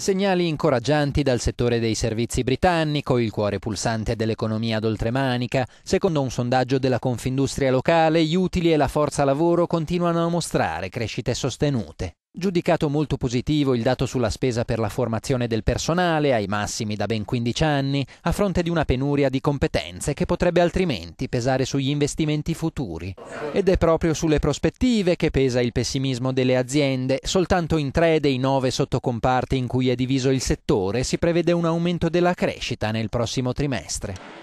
Segnali incoraggianti dal settore dei servizi britannico, il cuore pulsante dell'economia d'oltremanica. Secondo un sondaggio della Confindustria locale, gli utili e la forza lavoro continuano a mostrare crescite sostenute. Giudicato molto positivo il dato sulla spesa per la formazione del personale, ai massimi da ben 15 anni, a fronte di una penuria di competenze che potrebbe altrimenti pesare sugli investimenti futuri. Ed è proprio sulle prospettive che pesa il pessimismo delle aziende. Soltanto in tre dei nove sottocomparti in cui è diviso il settore si prevede un aumento della crescita nel prossimo trimestre.